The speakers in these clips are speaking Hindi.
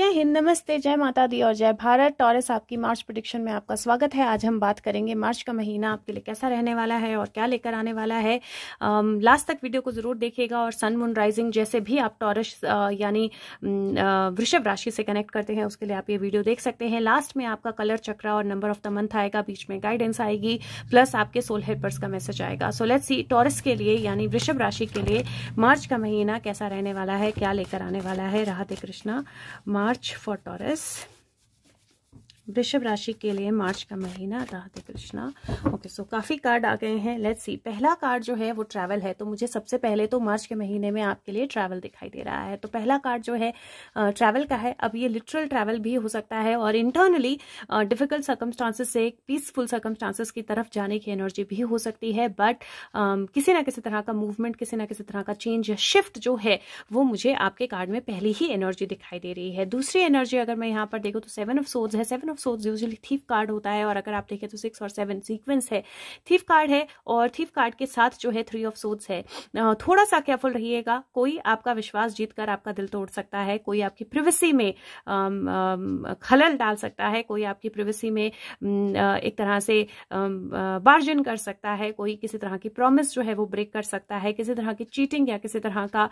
जय हिंद नमस्ते जय माता दी और जय भारत टॉरस आपकी मार्च प्रोडिक्शन में आपका स्वागत है आज हम बात करेंगे मार्च का महीना आपके लिए कैसा रहने वाला है और क्या लेकर आने वाला है लास्ट तक वीडियो को जरूर देखिएगा और सन मून राइजिंग जैसे भी आप टॉरस यानी वृषभ राशि से कनेक्ट करते हैं उसके लिए आप ये वीडियो देख सकते हैं लास्ट में आपका कलर चक्रा और नंबर ऑफ द मंथ आएगा बीच में गाइडेंस आएगी प्लस आपके सोल हेल्पर्स का मैसेज आएगा सो लेट्स सी टॉरस के लिए यानी वृषभ राशि के लिए मार्च का महीना कैसा रहने वाला है क्या लेकर आने वाला है राहत कृष्णा मार्च March for Taurus वृषभ राशि के लिए मार्च का महीना राधे कृष्णा ओके सो काफ़ी कार्ड आ गए हैं लेट्स सी पहला कार्ड जो है वो ट्रैवल है तो मुझे सबसे पहले तो मार्च के महीने में आपके लिए ट्रैवल दिखाई दे रहा है तो पहला कार्ड जो है ट्रैवल का है अब ये लिटरल ट्रैवल भी हो सकता है और इंटरनली डिफिकल्ट सर्कमस्टांसेस से एक पीसफुल सर्कमस्टांसेस की तरफ जाने की एनर्जी भी हो सकती है बट किसी ना किसी तरह का मूवमेंट किसी ना किसी तरह का चेंज या शिफ्ट जो है वो मुझे आपके कार्ड में पहली ही एनर्जी दिखाई दे रही है दूसरी एनर्जी अगर मैं यहाँ पर देखूँ तो सेवन ऑफ सोज है seven of swords usually thief card होता है और अगर आप देखें तो सिक्स और सेवन सीक्वेंस है थीफ कार्ड है और थीफ कार्ड के साथ जो है थ्री ऑफ सोर्स है थोड़ा सा केयरफुल रहिएगा कोई आपका विश्वास जीतकर आपका दिल तोड़ सकता है कोई आपकी प्रिवेसी में खलल डाल सकता है कोई आपकी प्रिवेसी में एक तरह से बार्जन कर सकता है कोई किसी तरह की प्रॉमिस जो है वो ब्रेक कर सकता है किसी तरह की चीटिंग या किसी तरह का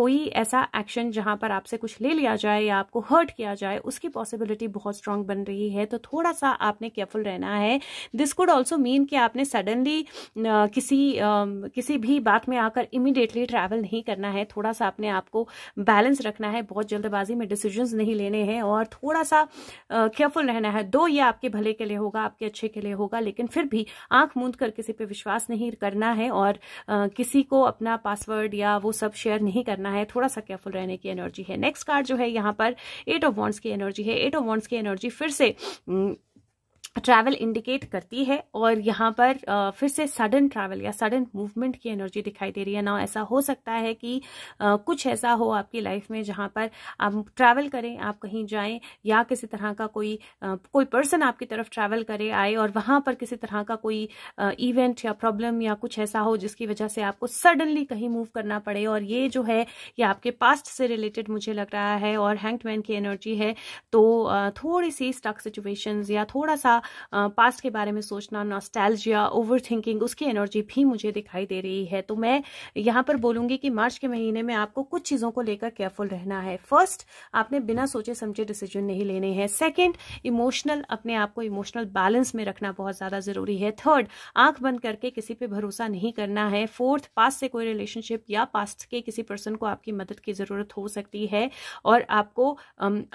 कोई ऐसा एक्शन जहां पर आपसे कुछ ले लिया जाए या आपको हर्ट किया जाए उसकी पॉसिबिलिटी बहुत स्ट्रांग बन रही रही है तो थोड़ा सा आपने केयरफुल रहना है दिस कुड ऑल्सो मीन कि आपने सडनली किसी किसी भी बात में आकर इमिडिएटली ट्रैवल नहीं करना है थोड़ा सा आपने आपको बैलेंस रखना है बहुत जल्दबाजी में डिसीजन नहीं लेने हैं और थोड़ा सा केयरफुल रहना है दो ये आपके भले के लिए होगा आपके अच्छे के लिए होगा लेकिन फिर भी आंख मूंद कर किसी पे विश्वास नहीं करना है और आ, किसी को अपना पासवर्ड या वो सब शेयर नहीं करना है थोड़ा सा केयरफुल रहने की एनर्जी है नेक्स्ट कार्ड जो है यहाँ पर एट ऑफ वॉन्ट्स की एनर्जी है एट ऑफ वॉन्ट्स की एनर्जी फिर से 嗯。ट्रैवल इंडिकेट करती है और यहाँ पर फिर से सडन ट्रैवल या सडन मूवमेंट की एनर्जी दिखाई दे रही है ना ऐसा हो सकता है कि कुछ ऐसा हो आपकी लाइफ में जहाँ पर आप ट्रैवल करें आप कहीं जाएं या किसी तरह का कोई कोई पर्सन आपकी तरफ ट्रैवल करे आए और वहाँ पर किसी तरह का कोई इवेंट या प्रॉब्लम या कुछ ऐसा हो जिसकी वजह से आपको सडनली कहीं मूव करना पड़े और ये जो है ये आपके पास्ट से रिलेटेड मुझे लग रहा है और हैंगमैन की एनर्जी है तो थोड़ी सी स्टक सिचुएशन या थोड़ा सा पास्ट के बारे में सोचना नॉस्टैल्जिया ओवर थिंकिंग उसकी एनर्जी भी मुझे दिखाई दे रही है तो मैं यहाँ पर बोलूंगी कि मार्च के महीने में आपको कुछ चीज़ों को लेकर केयरफुल रहना है फर्स्ट आपने बिना सोचे समझे डिसीजन नहीं लेने हैं सेकेंड इमोशनल अपने आप को इमोशनल बैलेंस में रखना बहुत ज़्यादा ज़रूरी है थर्ड आंख बंद करके किसी पर भरोसा नहीं करना है फोर्थ पास्ट से कोई रिलेशनशिप या पास्ट के किसी पर्सन को आपकी मदद की ज़रूरत हो सकती है और आपको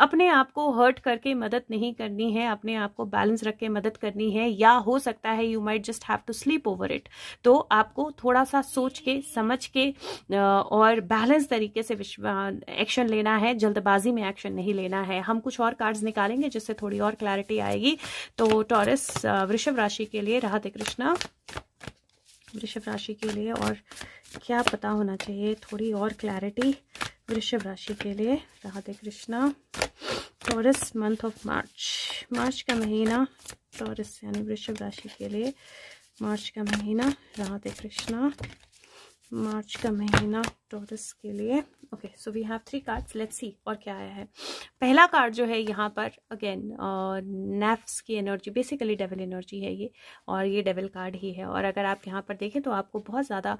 अपने आप को हर्ट करके मदद नहीं करनी है अपने आप को बैलेंस रख करके मदद करनी है या हो सकता है you might just have to sleep over it तो आपको थोड़ा सा सोच के समझ के और बैलेंस तरीके से एक्शन लेना है जल्दबाजी में एक्शन नहीं लेना है हम कुछ और कार्ड्स निकालेंगे जिससे थोड़ी और क्लैरिटी आएगी तो टॉरस वृषभ राशि के लिए राहते कृष्णा वृषभ राशि के लिए और क्या पता होना चाहिए थोड़ी और क्लैरिटी वृषभ राशि के लिए राहत Krishna Taurus month of March March का महीना टॉरस यानी वृषभ राशि के लिए मार्च का महीना राधे कृष्णा मार्च का महीना टॉरस के लिए okay so we have three cards let's see और क्या आया है पहला कार्ड जो है यहाँ पर अगेन नेफ्स की एनर्जी बेसिकली डेवल एनर्जी है ये और ये डेवल कार्ड ही है और अगर आप यहाँ पर देखें तो आपको बहुत ज़्यादा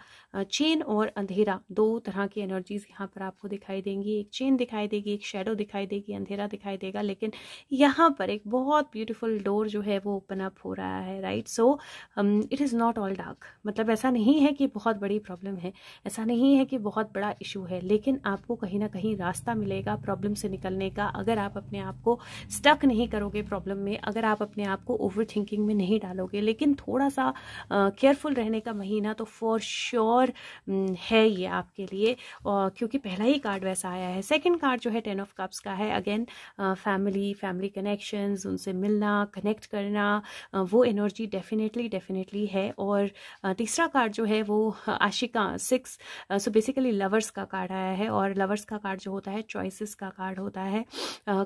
चेन और अंधेरा दो तरह की एनर्जीज यहाँ पर आपको दिखाई देंगी एक चेन दिखाई देगी एक शेडो दिखाई देगी अंधेरा दिखाई देगा लेकिन यहाँ पर एक बहुत ब्यूटिफुल डोर जो है वो ओपन अप हो रहा है right so it is not all dark मतलब ऐसा नहीं है कि बहुत बड़ी प्रॉब्लम है ऐसा नहीं है कि बहुत बहुत बड़ा इशू है लेकिन आपको कहीं ना कहीं रास्ता मिलेगा प्रॉब्लम से निकलने का अगर आप अपने आप को स्टक नहीं करोगे प्रॉब्लम में अगर आप अपने आप को ओवर थिंकिंग में नहीं डालोगे लेकिन थोड़ा सा केयरफुल रहने का महीना तो फॉर श्योर है ये आपके लिए और क्योंकि पहला ही कार्ड वैसा आया है सेकेंड कार्ड जो है टेन ऑफ कप्स का है अगेन फैमिली फैमिली कनेक्शन उनसे मिलना कनेक्ट करना वो एनर्जी डेफिनेटली डेफिनेटली है और तीसरा कार्ड जो है वो आशिका six so basically basically lovers का कार्ड आया है और लवर्स का कार्ड जो होता है चॉइसेस का कार्ड होता है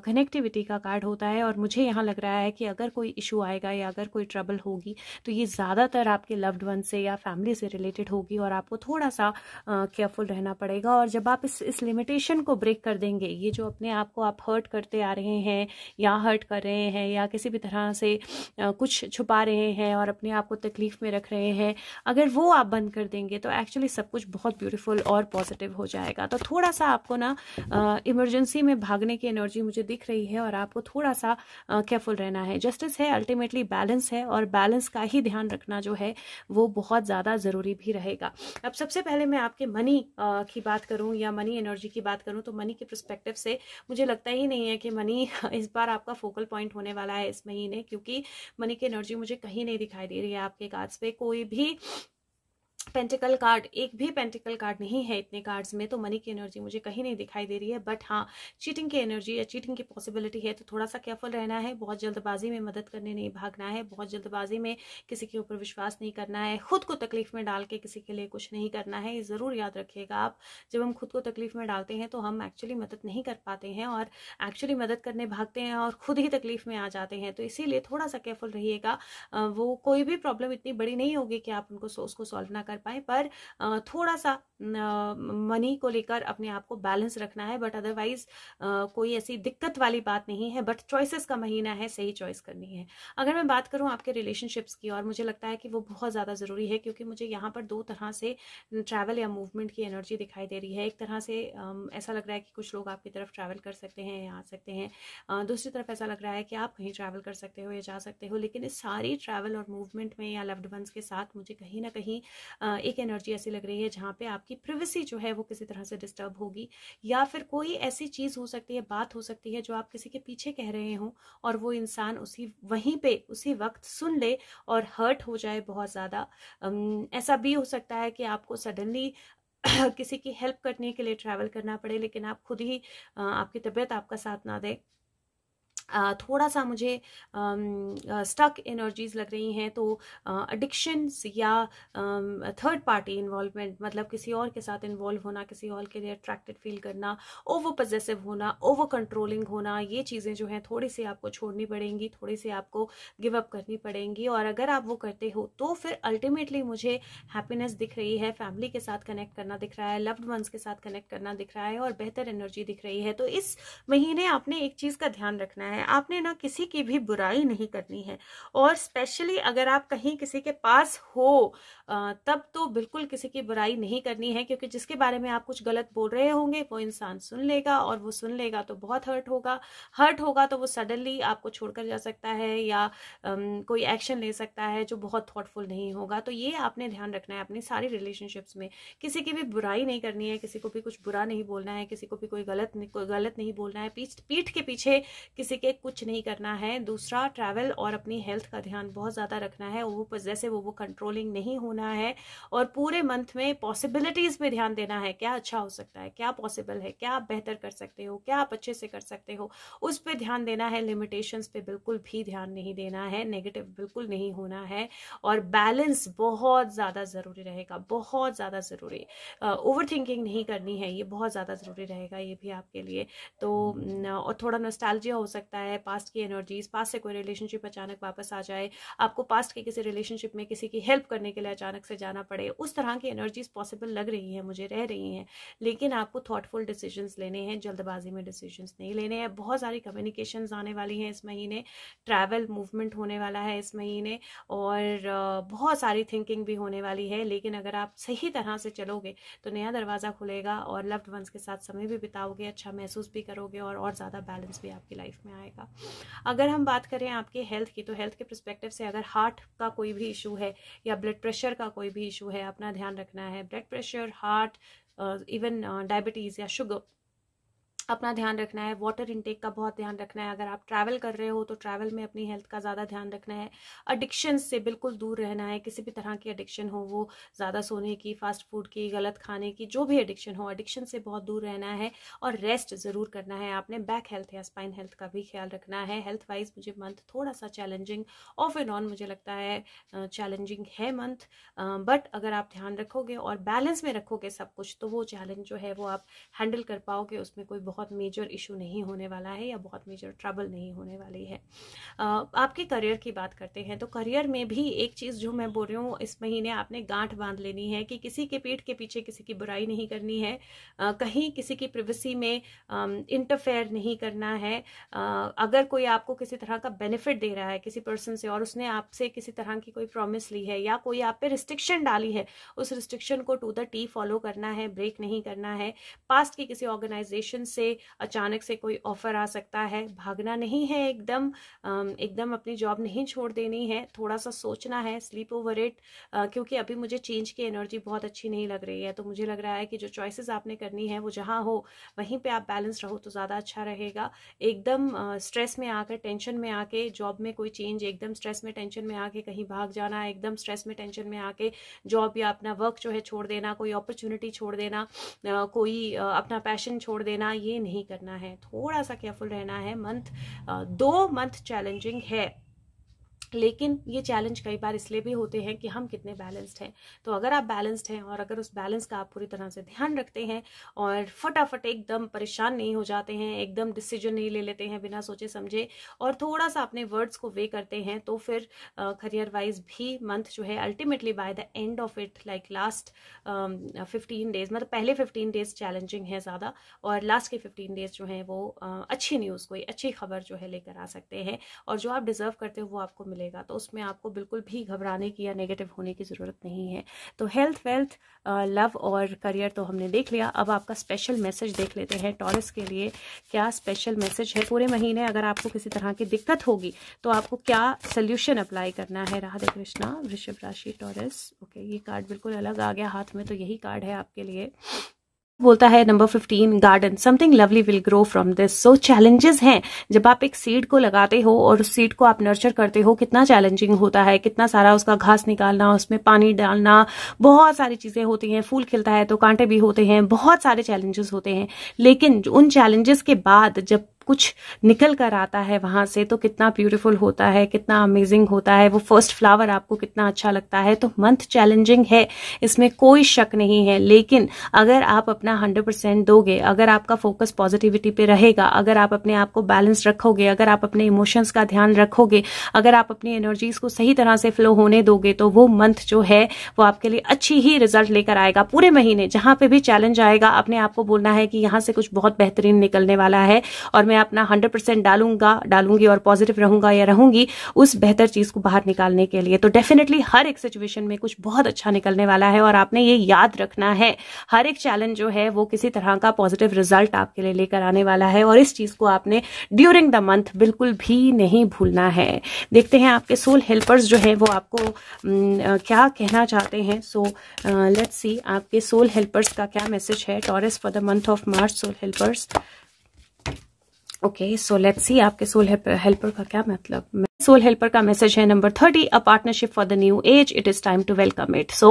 कनेक्टिविटी का कार्ड होता है और मुझे यहाँ लग रहा है कि अगर कोई इशू आएगा या अगर कोई ट्रबल होगी तो ये ज़्यादातर आपके लव्ड वन से या फैमिली से रिलेटेड होगी और आपको थोड़ा सा केयरफुल रहना पड़ेगा और जब आप इस इस लिमिटेशन को ब्रेक कर देंगे ये जो अपने आप को आप हर्ट करते आ रहे हैं या हर्ट कर रहे हैं या किसी भी तरह से कुछ छुपा रहे हैं और अपने आप को तकलीफ में रख रहे हैं अगर वो आप बंद कर देंगे तो एक्चुअली सब कुछ बहुत ब्यूटीफुल और पॉजिटिव हो जाएगा तो थोड़ा सा आपको ना इमरजेंसी में भागने की एनर्जी मुझे दिख रही है और आपको थोड़ा सा केयरफुल रहना है जस्टिस है अल्टीमेटली बैलेंस है और बैलेंस का ही ध्यान रखना जो है वो बहुत ज़्यादा ज़रूरी भी रहेगा अब सबसे पहले मैं आपके मनी की बात करूँ या मनी एनर्जी की बात करूँ तो मनी के प्रस्पेक्टिव से मुझे लगता ही नहीं है कि मनी इस बार आपका फोकल पॉइंट होने वाला है इस महीने क्योंकि मनी की एनर्जी मुझे कहीं नहीं दिखाई दे रही है आपके कार्ड्स पे कोई भी पेंटिकल कार्ड एक भी पेंटिकल कार्ड नहीं है इतने कार्ड्स में तो मनी की एनर्जी मुझे कहीं नहीं दिखाई दे रही है बट हाँ चीटिंग की एनर्जी या चीटिंग की पॉसिबिलिटी है तो थोड़ा सा केयरफुल रहना है बहुत जल्दबाजी में मदद करने नहीं भागना है बहुत जल्दबाजी में किसी के ऊपर विश्वास नहीं करना है खुद को तकलीफ में डाल के किसी के लिए कुछ नहीं करना है ये ज़रूर याद रखिएगा आप जब हम खुद को तकलीफ में डालते हैं तो हम एक्चुअली मदद नहीं कर पाते हैं और एक्चुअली मदद करने भागते हैं और खुद ही तकलीफ में आ जाते हैं तो इसीलिए थोड़ा सा केयरफुल रहिएगा वो कोई भी प्रॉब्लम इतनी बड़ी नहीं होगी कि आप उनको उसको सॉल्व ना कर कर पाए पर थोड़ा सा मनी को लेकर अपने आप को बैलेंस रखना है बट अदरवाइज कोई ऐसी दिक्कत वाली बात नहीं है बट चॉइसेस का महीना है सही चॉइस करनी है अगर मैं बात करूँ आपके रिलेशनशिप्स की और मुझे लगता है कि वो बहुत ज़्यादा ज़रूरी है क्योंकि मुझे यहाँ पर दो तरह से ट्रैवल या मूवमेंट की एनर्जी दिखाई दे रही है एक तरह से ऐसा लग रहा है कि कुछ लोग आपकी तरफ ट्रैवल कर सकते हैं या आ सकते हैं दूसरी तरफ ऐसा लग रहा है कि आप कहीं ट्रैवल कर सकते हो या जा सकते हो लेकिन इस सारी ट्रैवल और मूवमेंट में या लव्ड वंस के साथ मुझे कहीं ना कहीं एक एनर्जी ऐसी लग रही है जहाँ पे आपकी आपकी प्रिवेसी जो है वो किसी तरह से डिस्टर्ब होगी या फिर कोई ऐसी चीज़ हो सकती है बात हो सकती है जो आप किसी के पीछे कह रहे हों और वो इंसान उसी वहीं पे उसी वक्त सुन ले और हर्ट हो जाए बहुत ज़्यादा ऐसा भी हो सकता है कि आपको सडनली किसी की हेल्प करने के लिए ट्रैवल करना पड़े लेकिन आप खुद ही आपकी तबीयत आपका साथ ना दे थोड़ा सा मुझे स्टक एनर्जीज लग रही हैं तो अडिक्शंस या थर्ड पार्टी इन्वॉल्वमेंट मतलब किसी और के साथ इन्वॉल्व होना किसी और के लिए अट्रैक्टेड फील करना ओवर पजेसिव होना ओवर कंट्रोलिंग होना ये चीज़ें जो हैं थोड़ी सी आपको छोड़नी पड़ेंगी थोड़ी सी आपको गिव अप करनी पड़ेंगी और अगर आप वो करते हो तो फिर अल्टीमेटली मुझे हैप्पीनेस दिख रही है फैमिली के साथ कनेक्ट करना दिख रहा है लव्ड वंस के साथ कनेक्ट करना दिख रहा है और बेहतर एनर्जी दिख रही है तो इस महीने आपने एक चीज़ का ध्यान रखना है है आपने ना किसी की भी बुराई नहीं करनी है और स्पेशली अगर आप कहीं किसी के पास हो तब तो बिल्कुल किसी की बुराई नहीं करनी है क्योंकि जिसके बारे में आप कुछ गलत बोल रहे होंगे वो इंसान सुन लेगा और वो सुन लेगा तो बहुत हर्ट होगा हर्ट होगा तो वो सडनली आपको छोड़कर जा सकता है या कोई एक्शन ले सकता है जो बहुत थॉटफुल नहीं होगा तो ये आपने ध्यान रखना है अपनी सारी रिलेशनशिप्स में किसी की भी बुराई नहीं करनी है किसी को भी कुछ बुरा नहीं बोलना है किसी को भी कोई गलत कोई गलत नहीं बोलना है पीठ पीठ के पीछे किसी के कुछ नहीं करना है दूसरा ट्रैवल और अपनी हेल्थ का ध्यान बहुत ज़्यादा रखना है वो जैसे वो वो कंट्रोलिंग नहीं होना है और पूरे मंथ में पॉसिबिलिटीज़ पे ध्यान देना है क्या अच्छा हो सकता है क्या पॉसिबल है क्या आप बेहतर कर सकते हो क्या आप अच्छे से कर सकते हो उस पर ध्यान देना है लिमिटेशंस पे बिल्कुल भी ध्यान नहीं देना है नेगेटिव बिल्कुल नहीं होना है और बैलेंस बहुत ज़्यादा ज़रूरी रहेगा बहुत ज़्यादा ज़रूरी ओवर थिंकिंग नहीं करनी है ये बहुत ज़्यादा ज़रूरी रहेगा ये भी आपके लिए तो हम्म। और थोड़ा नस्टालजिया हो सकता सकता है पास्ट की एनर्जीज पास्ट से कोई रिलेशनशिप अचानक वापस आ जाए आपको पास्ट के किसी रिलेशनशिप में किसी की हेल्प करने के लिए अचानक से जाना पड़े उस तरह की एनर्जीज पॉसिबल लग रही है मुझे रह रही हैं लेकिन आपको थॉटफुल डिसीजन लेने हैं जल्दबाजी में डिसीजन नहीं लेने हैं बहुत सारी कम्युनिकेशन आने वाली हैं इस महीने ट्रैवल मूवमेंट होने वाला है इस महीने और बहुत सारी थिंकिंग भी होने वाली है लेकिन अगर आप सही तरह से चलोगे तो नया दरवाज़ा खुलेगा और लव्ड वंस के साथ समय भी बिताओगे अच्छा महसूस भी करोगे और और ज़्यादा बैलेंस भी आपकी लाइफ में आएगा आएगा अगर हम बात करें आपके हेल्थ की तो हेल्थ के परस्पेक्टिव से अगर हार्ट का कोई भी इशू है या ब्लड प्रेशर का कोई भी इशू है अपना ध्यान रखना है blood pressure heart even diabetes या शुगर अपना ध्यान रखना है वाटर इनटेक का बहुत ध्यान रखना है अगर आप ट्रैवल कर रहे हो तो ट्रैवल में अपनी हेल्थ का ज़्यादा ध्यान रखना है अडिक्शन से बिल्कुल दूर रहना है किसी भी तरह की अडिक्शन हो वो ज़्यादा सोने की फास्ट फूड की गलत खाने की जो भी अडिक्शन हो अडिक्शन से बहुत दूर रहना है और रेस्ट ज़रूर करना है आपने बैक हेल्थ या स्पाइन हेल्थ का भी ख्याल रखना है हेल्थ वाइज मुझे मंथ थोड़ा सा चैलेंजिंग ऑफ एंड ऑन मुझे लगता है चैलेंजिंग है मंथ बट अगर आप ध्यान रखोगे और बैलेंस में रखोगे सब कुछ तो वो चैलेंज जो है वो आप हैंडल कर पाओगे उसमें कोई बहुत मेजर इशू नहीं होने वाला है या बहुत मेजर ट्रबल नहीं होने वाली है आपके करियर की बात करते हैं तो करियर में भी एक चीज़ जो मैं बोल रही हूँ इस महीने आपने गांठ बांध लेनी है कि किसी के पीठ के पीछे किसी की बुराई नहीं करनी है कहीं किसी की प्रिवेसी में इंटरफेयर नहीं करना है अगर कोई आपको किसी तरह का बेनिफिट दे रहा है किसी पर्सन से और उसने आपसे किसी तरह की कोई प्रॉमिस ली है या कोई आप पे रिस्ट्रिक्शन डाली है उस रिस्ट्रिक्शन को टू द टी फॉलो करना है ब्रेक नहीं करना है पास्ट की किसी ऑर्गेनाइजेशन से से अचानक से कोई ऑफर आ सकता है भागना नहीं है एकदम एकदम अपनी जॉब नहीं छोड़ देनी है थोड़ा सा सोचना है स्लीप ओवर इट क्योंकि अभी मुझे चेंज की एनर्जी बहुत अच्छी नहीं लग रही है तो मुझे लग रहा है कि जो चॉइसेस आपने करनी है वो जहाँ हो वहीं पे आप बैलेंस रहो तो ज़्यादा अच्छा रहेगा एकदम स्ट्रेस में आकर टेंशन में आके जॉब में कोई चेंज एकदम स्ट्रेस में टेंशन में आके कहीं भाग जाना एकदम स्ट्रेस में टेंशन में आके जॉब या अपना वर्क जो है छोड़ देना कोई अपॉर्चुनिटी छोड़ देना कोई अपना पैशन छोड़ देना ये नहीं करना है थोड़ा सा केयरफुल रहना है मंथ दो मंथ चैलेंजिंग है लेकिन ये चैलेंज कई बार इसलिए भी होते हैं कि हम कितने बैलेंस्ड हैं तो अगर आप बैलेंस्ड हैं और अगर उस बैलेंस का आप पूरी तरह से ध्यान रखते हैं और फटाफट एकदम परेशान नहीं हो जाते हैं एकदम डिसीजन नहीं ले लेते हैं बिना सोचे समझे और थोड़ा सा अपने वर्ड्स को वे करते हैं तो फिर करियर वाइज भी मंथ जो है ultimately by the end of it like last fifteen days मतलब पहले फिफ्टीन डेज चैलेंजिंग है ज़्यादा और लास्ट के फिफ्टीन डेज जो है वो uh, अच्छी न्यूज़ कोई अच्छी खबर जो है लेकर आ सकते हैं और जो आप डिजर्व करते हो वो आपको मिले मिलेगा तो उसमें आपको बिल्कुल भी घबराने की या नेगेटिव होने की ज़रूरत नहीं है तो हेल्थ वेल्थ लव और करियर तो हमने देख लिया अब आपका स्पेशल मैसेज देख लेते हैं टॉरस के लिए क्या स्पेशल मैसेज है पूरे महीने अगर आपको किसी तरह की दिक्कत होगी तो आपको क्या सल्यूशन अप्लाई करना है राधे कृष्णा वृषभ राशि टॉरस ओके ये कार्ड बिल्कुल अलग आ गया हाथ में तो यही कार्ड है आपके लिए बोलता है number fifteen garden something lovely will grow from this so challenges हैं जब आप एक सीड को लगाते हो और उस सीड को आप नर्चर करते हो कितना चैलेंजिंग होता है कितना सारा उसका घास निकालना उसमें पानी डालना बहुत सारी चीज़ें होती हैं फूल खिलता है तो कांटे भी होते हैं बहुत सारे चैलेंजेस होते हैं लेकिन उन चैलेंजेस के बाद जब कुछ निकल कर आता है वहाँ से तो कितना ब्यूटीफुल होता है कितना अमेजिंग होता है वो फर्स्ट फ्लावर आपको कितना अच्छा लगता है तो मंथ चैलेंजिंग है इसमें कोई शक नहीं है लेकिन अगर आप अपना हंड्रेड परसेंट दोगे अगर आपका फोकस पॉजिटिविटी पे रहेगा अगर आप अपने आप को बैलेंस रखोगे अगर आप अपने इमोशंस का ध्यान रखोगे अगर आप अपनी एनर्जीज को सही तरह से फ्लो होने दोगे तो वो मंथ जो है वो आपके लिए अच्छी ही रिजल्ट लेकर आएगा पूरे महीने जहां पर भी चैलेंज आएगा अपने आप को बोलना है कि यहां से कुछ बहुत बेहतरीन निकलने वाला है और मैं मैं अपना हंड्रेड परसेंट डालूंगा डालूंगी और पॉजिटिव रहूंगा या रहूंगी उस बेहतर चीज को बाहर निकालने के लिए तो डेफिनेटली हर एक सिचुएशन में कुछ बहुत अच्छा निकलने वाला है और आपने ये याद रखना है हर एक चैलेंज जो है वो किसी तरह का पॉजिटिव रिजल्ट आपके लिए लेकर आने वाला है और इस चीज को आपने ड्यूरिंग द मंथ बिल्कुल भी नहीं भूलना है देखते हैं आपके सोल हेल्पर्स जो है वो आपको क्या कहना चाहते हैं सो लेट्स सी आपके सोल हेल्पर्स का क्या मैसेज है Taurus for the month of March soul helpers okay so let's see आपके सोल हेल्पर का क्या मतलब सोल हेल्पर का मैसेज है number thirty a partnership for the new age it is time to welcome it so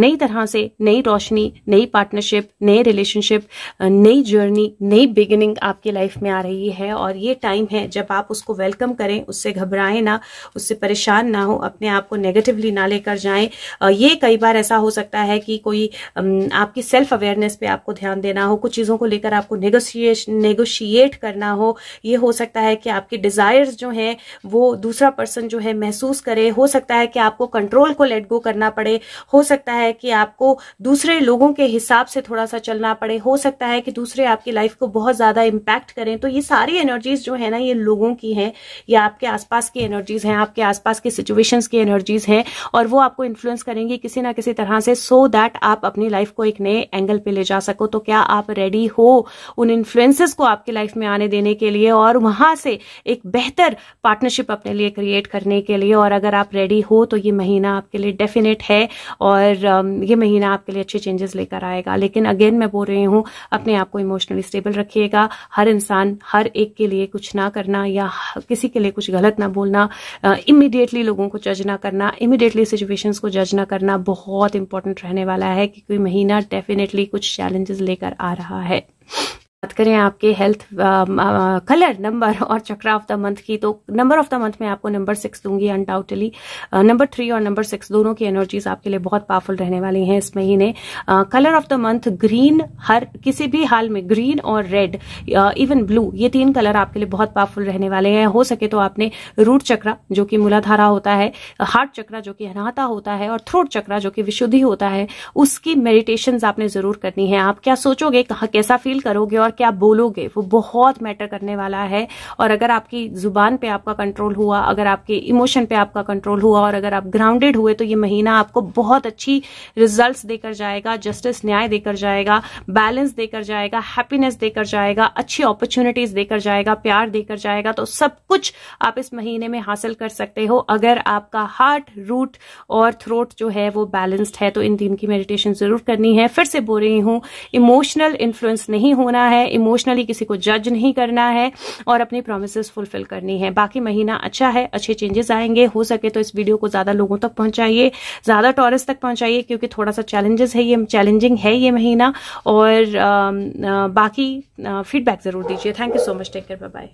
नई तरह से नई रोशनी नई पार्टनरशिप नए रिलेशनशिप uh, नई जर्नी नई बिगिनिंग आपकी लाइफ में आ रही है और ये टाइम है जब आप उसको वेलकम करें उससे घबराएं ना उससे परेशान ना हो अपने आप को नेगेटिवली ना लेकर जाएं uh, ये कई बार ऐसा हो सकता है कि कोई um, आपकी सेल्फ अवेयरनेस पे आपको ध्यान देना हो कुछ चीज़ों को लेकर आपको नेगोशिएट नेगोशिएट करना हो ये हो सकता है कि आपके डिज़ायर्स जो हैं वो दूसरा पर्सन जो है महसूस करे हो सकता है कि आपको कंट्रोल को लेट गो करना पड़े हो सकता है कि आपको दूसरे लोगों के हिसाब से थोड़ा सा चलना पड़े हो सकता है कि दूसरे आपकी लाइफ को बहुत ज़्यादा इम्पैक्ट करें तो ये सारी एनर्जीज जो है ना ये लोगों की हैं या आपके आसपास की एनर्जीज हैं आपके आसपास की सिचुएशंस की एनर्जीज हैं और वो आपको इन्फ्लुएंस करेंगी किसी ना किसी तरह से सो so दैट आप अपनी लाइफ को एक नए एंगल पे ले जा सको तो क्या आप रेडी हो उन इन्फ्लुएंसेस को आपकी लाइफ में आने देने के लिए और वहां से एक बेहतर पार्टनरशिप अपने लिए क्रिएट करने के लिए और अगर आप रेडी हो तो ये महीना आपके लिए डेफिनेट है और um, ये महीना आपके लिए अच्छे चेंजेस लेकर आएगा लेकिन अगेन मैं बोल रही हूँ अपने आप को इमोशनली स्टेबल रखिएगा हर इंसान हर एक के लिए कुछ ना करना या किसी के लिए कुछ गलत ना बोलना इमिडिएटली uh, लोगों को जज ना करना इमिडिएटली सिचुएशंस को जज ना करना बहुत इंपॉर्टेंट रहने वाला है क्योंकि महीना डेफिनेटली कुछ चैलेंजेस लेकर आ रहा है बात करें आपके हेल्थ कलर नंबर और चक्र ऑफ द मंथ की तो नंबर ऑफ द मंथ में आपको नंबर सिक्स दूंगी अनडाउटली नंबर थ्री और नंबर सिक्स दोनों की एनर्जीज आपके लिए बहुत पावरफुल रहने वाली हैं इस महीने colour of the month green हर किसी भी हाल में ग्रीन और रेड इवन ब्लू ये तीन कलर आपके लिए बहुत पावरफुल रहने वाले हैं हो सके तो आपने रूट चक्रा जो कि मूलाधारा होता है हार्ट uh, चक्रा जो कि अनाहता होता है और थ्रोट चक्रा जो कि विशुद्धि होता है उसकी मेडिटेशन आपने जरूर करनी है आप क्या सोचोगे कहा कैसा फील करोगे और क्या बोलोगे वो बहुत मैटर करने वाला है और अगर आपकी जुबान पे आपका कंट्रोल हुआ अगर आपके इमोशन पे आपका कंट्रोल हुआ और अगर आप ग्राउंडेड हुए तो ये महीना आपको बहुत अच्छी रिजल्ट्स देकर जाएगा जस्टिस न्याय देकर जाएगा बैलेंस देकर जाएगा हैप्पीनेस देकर जाएगा अच्छी अपॉर्चुनिटीज देकर जाएगा प्यार देकर जाएगा तो सब कुछ आप इस महीने में हासिल कर सकते हो अगर आपका हार्ट रूट और थ्रोट जो है वो बैलेंस्ड है तो इन दिन की मेडिटेशन जरूर करनी है फिर से बोल रही हूं इमोशनल इन्फ्लुएंस नहीं होना है है इमोशनली किसी को जज नहीं करना है और अपनी प्रोमिस फुलफिल करनी है बाकी महीना अच्छा है अच्छे चेंजेस आएंगे हो सके तो इस वीडियो को ज़्यादा लोगों तक पहुंचाइए ज़्यादा टॉरस तक पहुंचाइए क्योंकि थोड़ा सा चैलेंजेस है ये चैलेंजिंग है ये महीना और आ, आ, बाकी फीडबैक ज़रूर दीजिए thank you so much take care bye